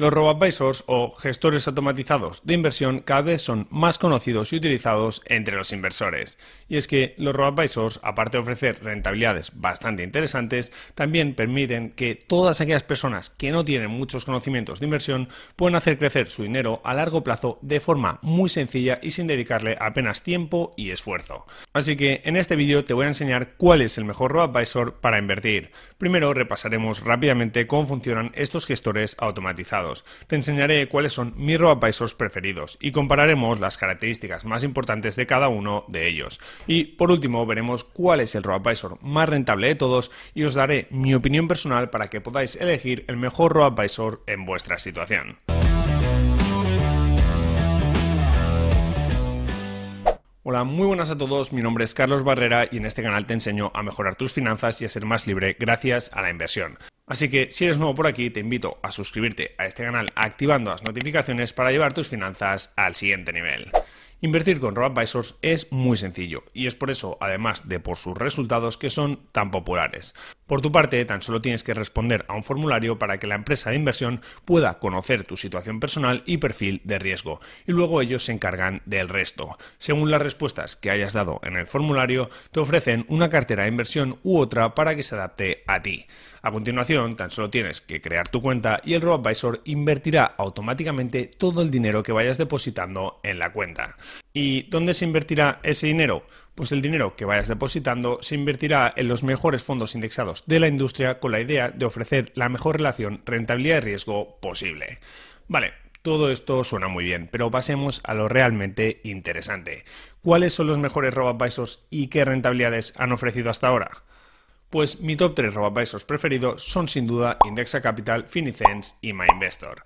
Los robo o gestores automatizados de inversión cada vez son más conocidos y utilizados entre los inversores. Y es que los robo aparte de ofrecer rentabilidades bastante interesantes, también permiten que todas aquellas personas que no tienen muchos conocimientos de inversión puedan hacer crecer su dinero a largo plazo de forma muy sencilla y sin dedicarle apenas tiempo y esfuerzo. Así que en este vídeo te voy a enseñar cuál es el mejor robo para invertir. Primero repasaremos rápidamente cómo funcionan estos gestores automatizados. Te enseñaré cuáles son mis robo preferidos y compararemos las características más importantes de cada uno de ellos. Y por último veremos cuál es el robo más rentable de todos y os daré mi opinión personal para que podáis elegir el mejor robo en vuestra situación. Hola, muy buenas a todos. Mi nombre es Carlos Barrera y en este canal te enseño a mejorar tus finanzas y a ser más libre gracias a la inversión. Así que si eres nuevo por aquí, te invito a suscribirte a este canal activando las notificaciones para llevar tus finanzas al siguiente nivel. Invertir con RoboAdvisors es muy sencillo y es por eso, además de por sus resultados, que son tan populares. Por tu parte, tan solo tienes que responder a un formulario para que la empresa de inversión pueda conocer tu situación personal y perfil de riesgo, y luego ellos se encargan del resto. Según las respuestas que hayas dado en el formulario, te ofrecen una cartera de inversión u otra para que se adapte a ti. A continuación, tan solo tienes que crear tu cuenta y el RoboAdvisor invertirá automáticamente todo el dinero que vayas depositando en la cuenta. ¿Y dónde se invertirá ese dinero? Pues el dinero que vayas depositando se invertirá en los mejores fondos indexados de la industria con la idea de ofrecer la mejor relación rentabilidad-riesgo posible. Vale, todo esto suena muy bien, pero pasemos a lo realmente interesante. ¿Cuáles son los mejores robo y qué rentabilidades han ofrecido hasta ahora? Pues mi top 3 robo preferidos son sin duda Indexa Capital, Finicens y MyInvestor.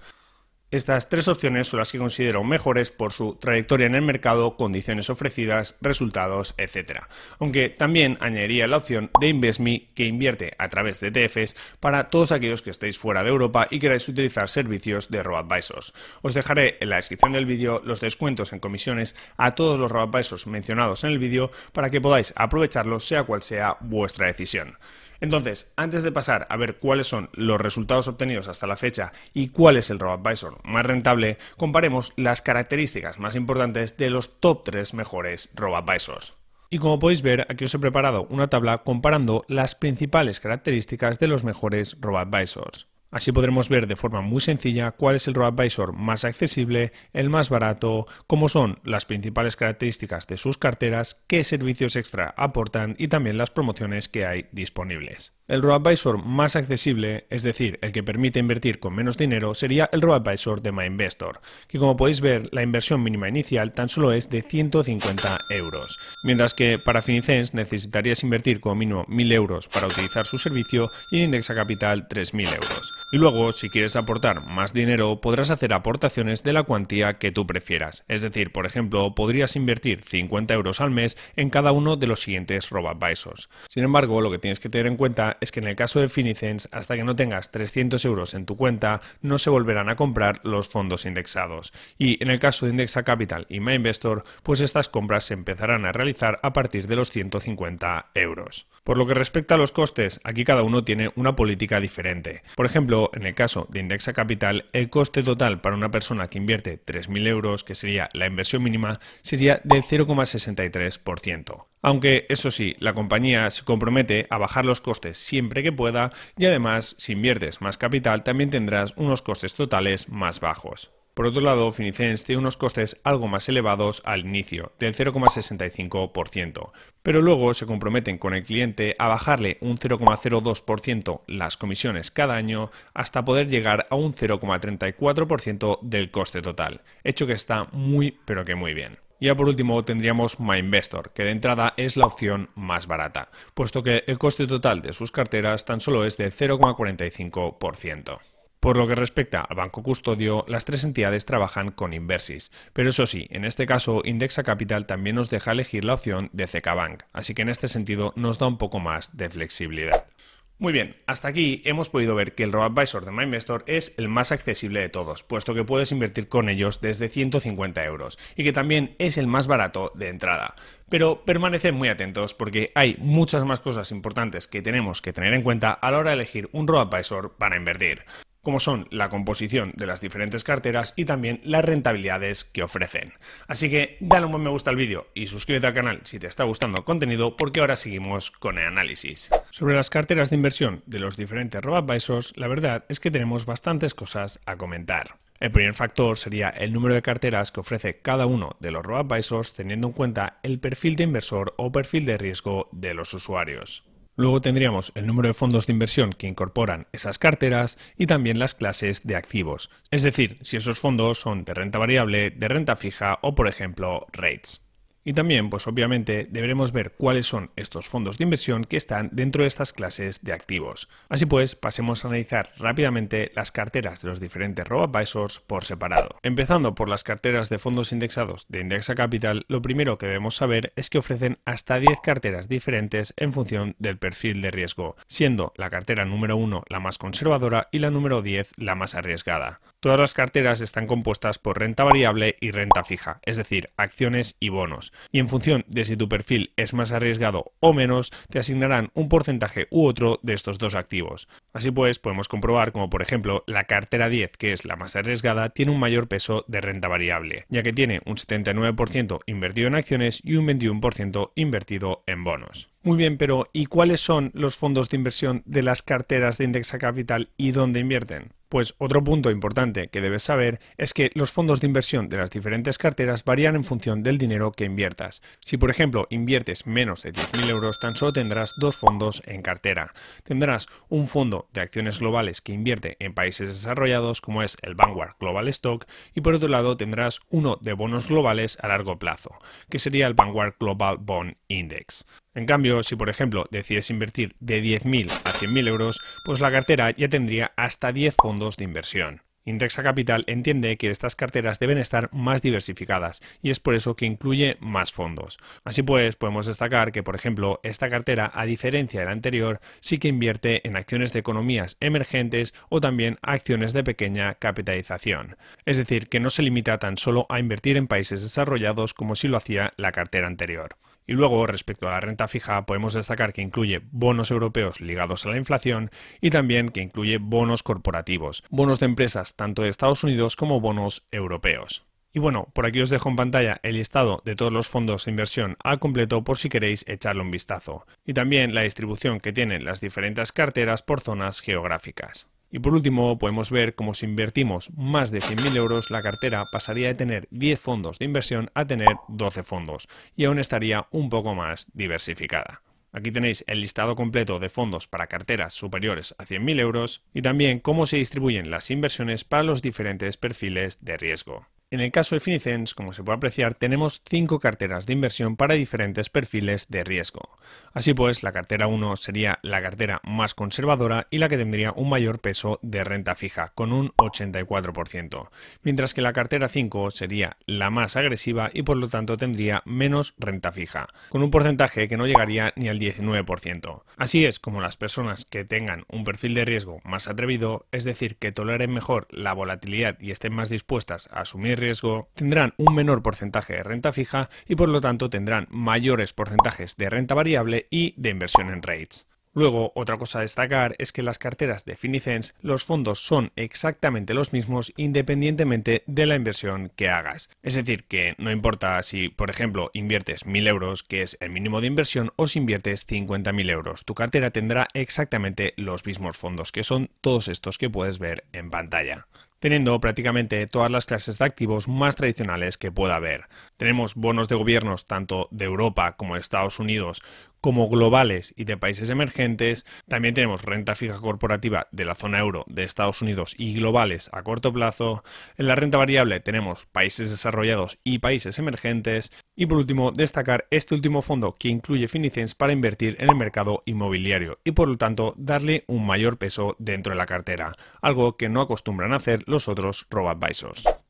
Estas tres opciones son las que considero mejores por su trayectoria en el mercado, condiciones ofrecidas, resultados, etc. Aunque también añadiría la opción de InvestMe que invierte a través de ETFs para todos aquellos que estéis fuera de Europa y queráis utilizar servicios de RoboAdvisors. Os dejaré en la descripción del vídeo los descuentos en comisiones a todos los RoboAdvisors mencionados en el vídeo para que podáis aprovecharlos sea cual sea vuestra decisión. Entonces, antes de pasar a ver cuáles son los resultados obtenidos hasta la fecha y cuál es el RoboAdvisor más rentable, comparemos las características más importantes de los top 3 mejores RoboAdvisors. Y como podéis ver, aquí os he preparado una tabla comparando las principales características de los mejores RoboAdvisors. Así podremos ver de forma muy sencilla cuál es el robo advisor más accesible, el más barato, cómo son las principales características de sus carteras, qué servicios extra aportan y también las promociones que hay disponibles. El RoboAdvisor más accesible, es decir, el que permite invertir con menos dinero, sería el RoboAdvisor de MyInvestor, que como podéis ver, la inversión mínima inicial tan solo es de 150 euros, mientras que para Finicense necesitarías invertir como mínimo 1.000 euros para utilizar su servicio y en Indexa Capital 3.000 euros. Y luego, si quieres aportar más dinero, podrás hacer aportaciones de la cuantía que tú prefieras, es decir, por ejemplo, podrías invertir 50 euros al mes en cada uno de los siguientes RoboAdvisors. Sin embargo, lo que tienes que tener en cuenta es que en el caso de Finicens, hasta que no tengas 300 euros en tu cuenta, no se volverán a comprar los fondos indexados. Y en el caso de Indexa Capital y MyInvestor, pues estas compras se empezarán a realizar a partir de los 150 euros. Por lo que respecta a los costes, aquí cada uno tiene una política diferente. Por ejemplo, en el caso de Indexa Capital, el coste total para una persona que invierte 3.000 euros, que sería la inversión mínima, sería del 0,63% aunque eso sí, la compañía se compromete a bajar los costes siempre que pueda y además si inviertes más capital también tendrás unos costes totales más bajos. Por otro lado, Finicens tiene unos costes algo más elevados al inicio, del 0,65%, pero luego se comprometen con el cliente a bajarle un 0,02% las comisiones cada año hasta poder llegar a un 0,34% del coste total, hecho que está muy pero que muy bien. Y ya por último tendríamos MyInvestor, que de entrada es la opción más barata, puesto que el coste total de sus carteras tan solo es de 0,45%. Por lo que respecta al banco custodio, las tres entidades trabajan con Inversis, pero eso sí, en este caso Indexa Capital también nos deja elegir la opción de CecaBank, así que en este sentido nos da un poco más de flexibilidad. Muy bien, hasta aquí hemos podido ver que el RoboAdvisor de MyInvestor es el más accesible de todos, puesto que puedes invertir con ellos desde 150 euros y que también es el más barato de entrada. Pero permaneced muy atentos porque hay muchas más cosas importantes que tenemos que tener en cuenta a la hora de elegir un RoboAdvisor para invertir como son la composición de las diferentes carteras y también las rentabilidades que ofrecen. Así que dale un buen me gusta al vídeo y suscríbete al canal si te está gustando el contenido porque ahora seguimos con el análisis. Sobre las carteras de inversión de los diferentes robo la verdad es que tenemos bastantes cosas a comentar. El primer factor sería el número de carteras que ofrece cada uno de los robo teniendo en cuenta el perfil de inversor o perfil de riesgo de los usuarios. Luego tendríamos el número de fondos de inversión que incorporan esas carteras y también las clases de activos, es decir, si esos fondos son de renta variable, de renta fija o por ejemplo rates. Y también, pues obviamente, deberemos ver cuáles son estos fondos de inversión que están dentro de estas clases de activos. Así pues, pasemos a analizar rápidamente las carteras de los diferentes robo por separado. Empezando por las carteras de fondos indexados de Indexa Capital, lo primero que debemos saber es que ofrecen hasta 10 carteras diferentes en función del perfil de riesgo, siendo la cartera número 1 la más conservadora y la número 10 la más arriesgada. Todas las carteras están compuestas por renta variable y renta fija, es decir, acciones y bonos. Y en función de si tu perfil es más arriesgado o menos, te asignarán un porcentaje u otro de estos dos activos. Así pues, podemos comprobar como por ejemplo la cartera 10, que es la más arriesgada, tiene un mayor peso de renta variable, ya que tiene un 79% invertido en acciones y un 21% invertido en bonos. Muy bien, pero ¿y cuáles son los fondos de inversión de las carteras de Indexa Capital y dónde invierten? Pues otro punto importante que debes saber es que los fondos de inversión de las diferentes carteras varían en función del dinero que inviertas. Si por ejemplo inviertes menos de 10.000 euros, tan solo tendrás dos fondos en cartera. Tendrás un fondo de acciones globales que invierte en países desarrollados como es el Vanguard Global Stock y por otro lado tendrás uno de bonos globales a largo plazo, que sería el Vanguard Global Bond Index. En cambio, si por ejemplo decides invertir de 10.000 a 100.000 euros, pues la cartera ya tendría hasta 10 fondos de inversión. Indexa Capital entiende que estas carteras deben estar más diversificadas y es por eso que incluye más fondos. Así pues, podemos destacar que, por ejemplo, esta cartera, a diferencia de la anterior, sí que invierte en acciones de economías emergentes o también acciones de pequeña capitalización. Es decir, que no se limita tan solo a invertir en países desarrollados como si lo hacía la cartera anterior. Y luego, respecto a la renta fija, podemos destacar que incluye bonos europeos ligados a la inflación y también que incluye bonos corporativos, bonos de empresas tanto de Estados Unidos como bonos europeos. Y bueno, por aquí os dejo en pantalla el listado de todos los fondos de inversión al completo por si queréis echarle un vistazo. Y también la distribución que tienen las diferentes carteras por zonas geográficas. Y por último, podemos ver cómo si invertimos más de 100.000 euros, la cartera pasaría de tener 10 fondos de inversión a tener 12 fondos, y aún estaría un poco más diversificada. Aquí tenéis el listado completo de fondos para carteras superiores a 100.000 euros y también cómo se distribuyen las inversiones para los diferentes perfiles de riesgo. En el caso de Finicens, como se puede apreciar, tenemos 5 carteras de inversión para diferentes perfiles de riesgo. Así pues, la cartera 1 sería la cartera más conservadora y la que tendría un mayor peso de renta fija, con un 84%, mientras que la cartera 5 sería la más agresiva y por lo tanto tendría menos renta fija, con un porcentaje que no llegaría ni al 19%. Así es como las personas que tengan un perfil de riesgo más atrevido, es decir, que toleren mejor la volatilidad y estén más dispuestas a asumir riesgo tendrán un menor porcentaje de renta fija y por lo tanto tendrán mayores porcentajes de renta variable y de inversión en rates. Luego, otra cosa a destacar es que las carteras de Finicens, los fondos son exactamente los mismos independientemente de la inversión que hagas. Es decir, que no importa si, por ejemplo, inviertes 1.000 euros, que es el mínimo de inversión, o si inviertes 50.000 euros, tu cartera tendrá exactamente los mismos fondos, que son todos estos que puedes ver en pantalla teniendo prácticamente todas las clases de activos más tradicionales que pueda haber. Tenemos bonos de gobiernos tanto de Europa como de Estados Unidos como globales y de países emergentes. También tenemos renta fija corporativa de la zona euro de Estados Unidos y globales a corto plazo. En la renta variable tenemos países desarrollados y países emergentes. Y por último, destacar este último fondo que incluye Finicens para invertir en el mercado inmobiliario y por lo tanto darle un mayor peso dentro de la cartera, algo que no acostumbran hacer los otros robo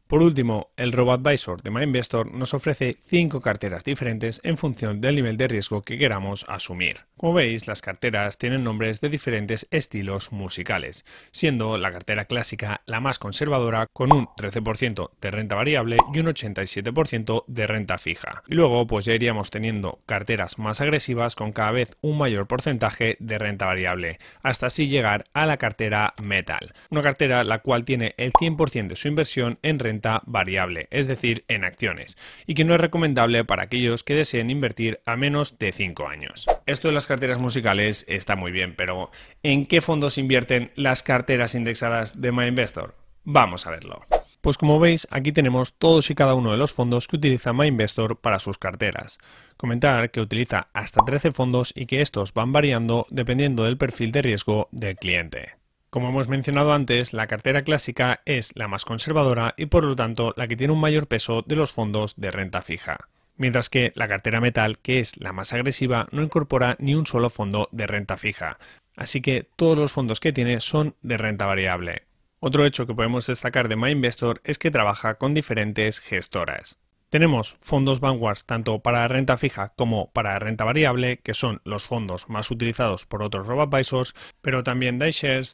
por último, el Advisor de MyInvestor nos ofrece 5 carteras diferentes en función del nivel de riesgo que queramos asumir. Como veis, las carteras tienen nombres de diferentes estilos musicales, siendo la cartera clásica la más conservadora con un 13% de renta variable y un 87% de renta fija. Y luego, pues ya iríamos teniendo carteras más agresivas con cada vez un mayor porcentaje de renta variable, hasta así llegar a la cartera metal, una cartera la cual tiene el 100% de su inversión en renta variable, es decir, en acciones, y que no es recomendable para aquellos que deseen invertir a menos de 5 años. Esto de las carteras musicales está muy bien, pero ¿en qué fondos invierten las carteras indexadas de MyInvestor? Vamos a verlo. Pues como veis, aquí tenemos todos y cada uno de los fondos que utiliza MyInvestor para sus carteras. Comentar que utiliza hasta 13 fondos y que estos van variando dependiendo del perfil de riesgo del cliente. Como hemos mencionado antes, la cartera clásica es la más conservadora y por lo tanto la que tiene un mayor peso de los fondos de renta fija, mientras que la cartera metal, que es la más agresiva, no incorpora ni un solo fondo de renta fija, así que todos los fondos que tiene son de renta variable. Otro hecho que podemos destacar de MyInvestor es que trabaja con diferentes gestoras. Tenemos fondos Vanguard tanto para renta fija como para renta variable, que son los fondos más utilizados por otros robo-advisors, pero también de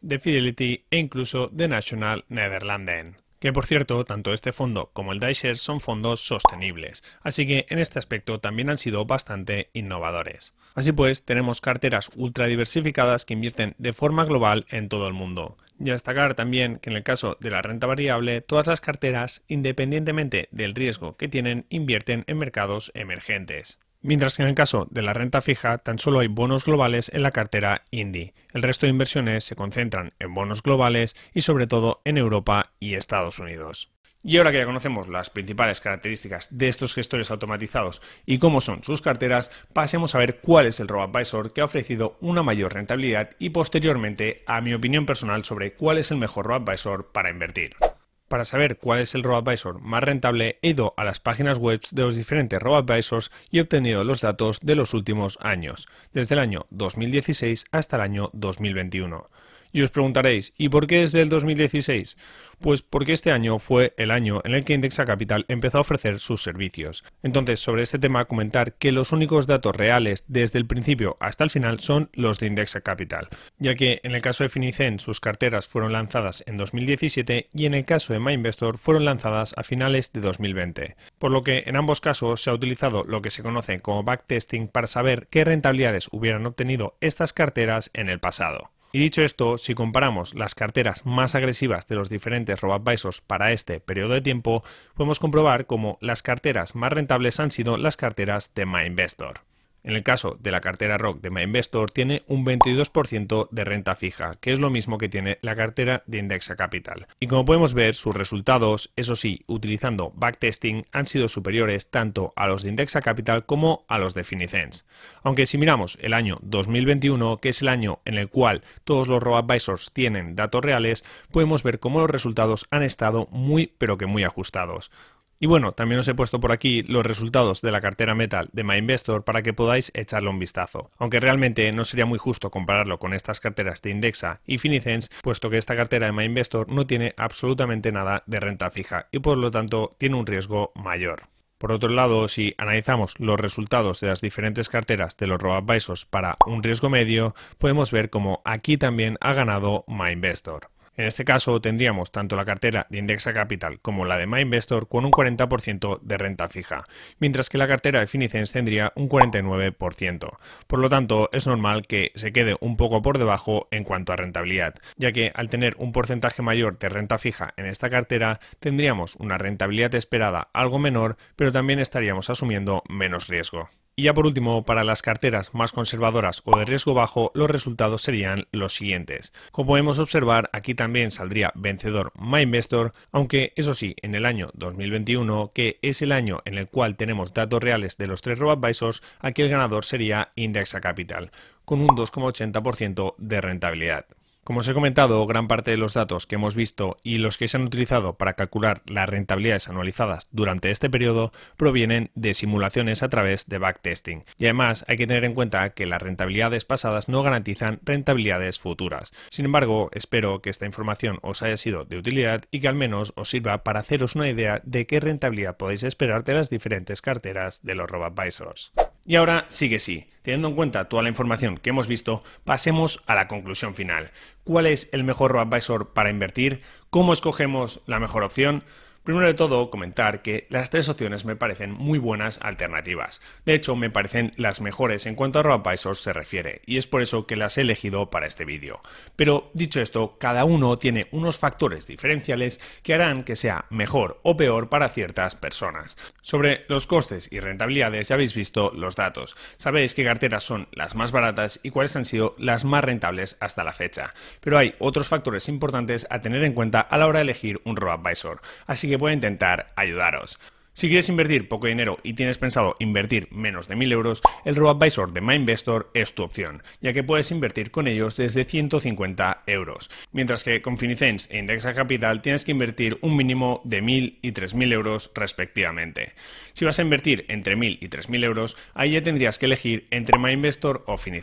de Fidelity e incluso de National Nederlanden. Que por cierto, tanto este fondo como el Dyshare son fondos sostenibles, así que en este aspecto también han sido bastante innovadores. Así pues, tenemos carteras ultra diversificadas que invierten de forma global en todo el mundo. Y a destacar también que en el caso de la renta variable, todas las carteras, independientemente del riesgo que tienen, invierten en mercados emergentes. Mientras que en el caso de la renta fija, tan solo hay bonos globales en la cartera Indy. El resto de inversiones se concentran en bonos globales y sobre todo en Europa y Estados Unidos. Y ahora que ya conocemos las principales características de estos gestores automatizados y cómo son sus carteras, pasemos a ver cuál es el advisor que ha ofrecido una mayor rentabilidad y posteriormente a mi opinión personal sobre cuál es el mejor advisor para invertir. Para saber cuál es el RoboAdvisor más rentable, he ido a las páginas web de los diferentes RoboAdvisors y he obtenido los datos de los últimos años, desde el año 2016 hasta el año 2021. Y os preguntaréis, ¿y por qué desde el 2016? Pues porque este año fue el año en el que Indexa Capital empezó a ofrecer sus servicios. Entonces, sobre este tema, comentar que los únicos datos reales desde el principio hasta el final son los de Indexa Capital, ya que en el caso de Finicen sus carteras fueron lanzadas en 2017 y en el caso de MyInvestor fueron lanzadas a finales de 2020, por lo que en ambos casos se ha utilizado lo que se conoce como backtesting para saber qué rentabilidades hubieran obtenido estas carteras en el pasado. Y dicho esto, si comparamos las carteras más agresivas de los diferentes robo-advisors para este periodo de tiempo, podemos comprobar cómo las carteras más rentables han sido las carteras de MyInvestor. En el caso de la cartera ROC de Investor tiene un 22% de renta fija, que es lo mismo que tiene la cartera de Indexa Capital. Y como podemos ver, sus resultados, eso sí, utilizando backtesting, han sido superiores tanto a los de Indexa Capital como a los de Finicens. Aunque si miramos el año 2021, que es el año en el cual todos los Advisors tienen datos reales, podemos ver cómo los resultados han estado muy pero que muy ajustados. Y bueno, también os he puesto por aquí los resultados de la cartera Metal de MyInvestor para que podáis echarle un vistazo. Aunque realmente no sería muy justo compararlo con estas carteras de Indexa y Finicense, puesto que esta cartera de MyInvestor no tiene absolutamente nada de renta fija y por lo tanto tiene un riesgo mayor. Por otro lado, si analizamos los resultados de las diferentes carteras de los roboadvisors para un riesgo medio, podemos ver como aquí también ha ganado MyInvestor. En este caso, tendríamos tanto la cartera de Indexa Capital como la de My Investor con un 40% de renta fija, mientras que la cartera de Finicens tendría un 49%. Por lo tanto, es normal que se quede un poco por debajo en cuanto a rentabilidad, ya que al tener un porcentaje mayor de renta fija en esta cartera, tendríamos una rentabilidad esperada algo menor, pero también estaríamos asumiendo menos riesgo. Y ya por último, para las carteras más conservadoras o de riesgo bajo, los resultados serían los siguientes. Como podemos observar, aquí también saldría vencedor MyInvestor, aunque eso sí, en el año 2021, que es el año en el cual tenemos datos reales de los tres RoboAdvisors, aquí el ganador sería Indexa Capital, con un 2,80% de rentabilidad. Como os he comentado, gran parte de los datos que hemos visto y los que se han utilizado para calcular las rentabilidades anualizadas durante este periodo provienen de simulaciones a través de backtesting. Y además hay que tener en cuenta que las rentabilidades pasadas no garantizan rentabilidades futuras. Sin embargo, espero que esta información os haya sido de utilidad y que al menos os sirva para haceros una idea de qué rentabilidad podéis esperar de las diferentes carteras de los RoboAdvisors. Y ahora sí que sí, teniendo en cuenta toda la información que hemos visto, pasemos a la conclusión final. ¿Cuál es el mejor advisor para invertir? ¿Cómo escogemos la mejor opción? Primero de todo, comentar que las tres opciones me parecen muy buenas alternativas. De hecho, me parecen las mejores en cuanto a RoboAdvisor se refiere, y es por eso que las he elegido para este vídeo. Pero dicho esto, cada uno tiene unos factores diferenciales que harán que sea mejor o peor para ciertas personas. Sobre los costes y rentabilidades ya habéis visto los datos. Sabéis qué carteras son las más baratas y cuáles han sido las más rentables hasta la fecha. Pero hay otros factores importantes a tener en cuenta a la hora de elegir un RoboAdvisor. Así que puedo intentar ayudaros. Si quieres invertir poco dinero y tienes pensado invertir menos de 1.000 euros, el RoboAdvisor de MyInvestor es tu opción, ya que puedes invertir con ellos desde 150 euros, mientras que con Finicense e Indexa Capital tienes que invertir un mínimo de 1.000 y 3.000 euros respectivamente. Si vas a invertir entre 1.000 y 3.000 euros, ahí ya tendrías que elegir entre MyInvestor o my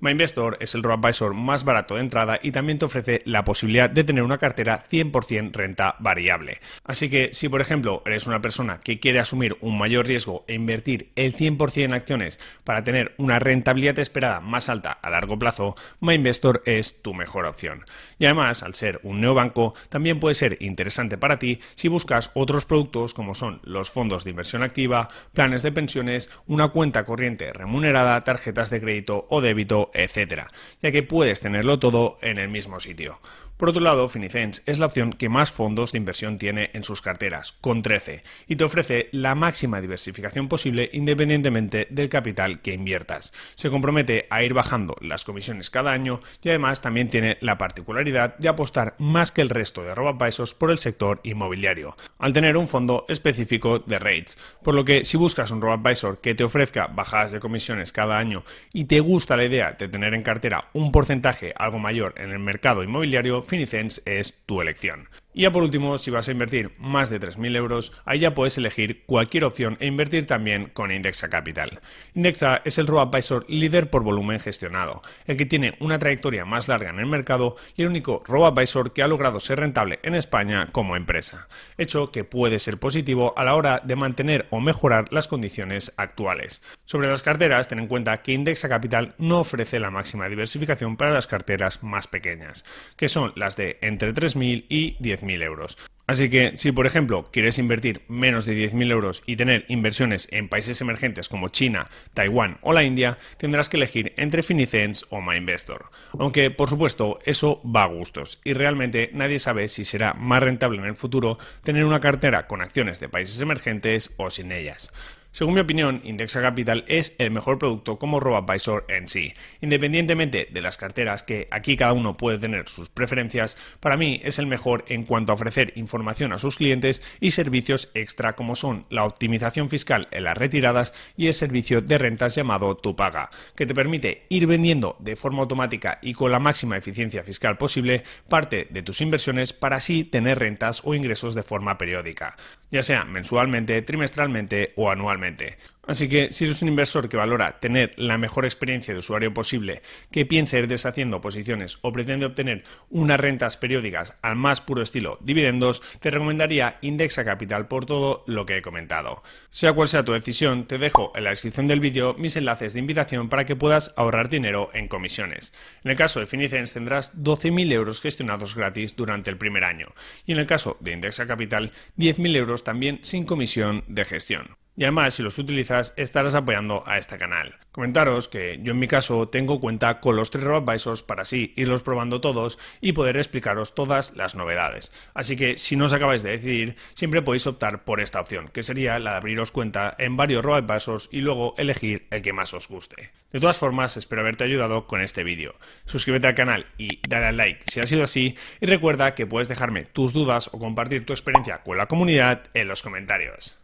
MyInvestor es el RoboAdvisor más barato de entrada y también te ofrece la posibilidad de tener una cartera 100% renta variable. Así que si por ejemplo eres una persona que quiere asumir un mayor riesgo e invertir el 100% en acciones para tener una rentabilidad esperada más alta a largo plazo, MyInvestor es tu mejor opción. Y además, al ser un neobanco, también puede ser interesante para ti si buscas otros productos como son los fondos de inversión activa, planes de pensiones, una cuenta corriente remunerada, tarjetas de crédito o débito, etc. Ya que puedes tenerlo todo en el mismo sitio. Por otro lado, Finicens es la opción que más fondos de inversión tiene en sus carteras, con 13, y te ofrece la máxima diversificación posible independientemente del capital que inviertas. Se compromete a ir bajando las comisiones cada año y además también tiene la particularidad de apostar más que el resto de RoboAdvisors por el sector inmobiliario, al tener un fondo específico de rates, por lo que si buscas un RoboAdvisor que te ofrezca bajadas de comisiones cada año y te gusta la idea de tener en cartera un porcentaje algo mayor en el mercado inmobiliario, Finicens es tu elección. Y ya por último, si vas a invertir más de 3.000 euros, ahí ya puedes elegir cualquier opción e invertir también con Indexa Capital. Indexa es el robo líder por volumen gestionado, el que tiene una trayectoria más larga en el mercado y el único robo que ha logrado ser rentable en España como empresa, hecho que puede ser positivo a la hora de mantener o mejorar las condiciones actuales. Sobre las carteras, ten en cuenta que Indexa Capital no ofrece la máxima diversificación para las carteras más pequeñas, que son las de entre 3.000 y 10.000 euros. Así que si, por ejemplo, quieres invertir menos de 10.000 euros y tener inversiones en países emergentes como China, Taiwán o la India, tendrás que elegir entre Finicens o MyInvestor. Aunque, por supuesto, eso va a gustos y realmente nadie sabe si será más rentable en el futuro tener una cartera con acciones de países emergentes o sin ellas. Según mi opinión, Indexa Capital es el mejor producto como RoboAdvisor en sí. Independientemente de las carteras, que aquí cada uno puede tener sus preferencias, para mí es el mejor en cuanto a ofrecer información a sus clientes y servicios extra como son la optimización fiscal en las retiradas y el servicio de rentas llamado Tu Paga, que te permite ir vendiendo de forma automática y con la máxima eficiencia fiscal posible parte de tus inversiones para así tener rentas o ingresos de forma periódica ya sea mensualmente, trimestralmente o anualmente. Así que si eres un inversor que valora tener la mejor experiencia de usuario posible, que piensa ir deshaciendo posiciones o pretende obtener unas rentas periódicas al más puro estilo dividendos, te recomendaría Indexa Capital por todo lo que he comentado. Sea cual sea tu decisión, te dejo en la descripción del vídeo mis enlaces de invitación para que puedas ahorrar dinero en comisiones. En el caso de Finicens tendrás 12.000 euros gestionados gratis durante el primer año y en el caso de Indexa Capital 10.000 euros también sin comisión de gestión. Y además, si los utilizas, estarás apoyando a este canal. Comentaros que yo en mi caso tengo cuenta con los tres visors para así irlos probando todos y poder explicaros todas las novedades. Así que si no os acabáis de decidir, siempre podéis optar por esta opción, que sería la de abriros cuenta en varios RoboAdvisors y luego elegir el que más os guste. De todas formas, espero haberte ayudado con este vídeo. Suscríbete al canal y dale al like si ha sido así y recuerda que puedes dejarme tus dudas o compartir tu experiencia con la comunidad en los comentarios.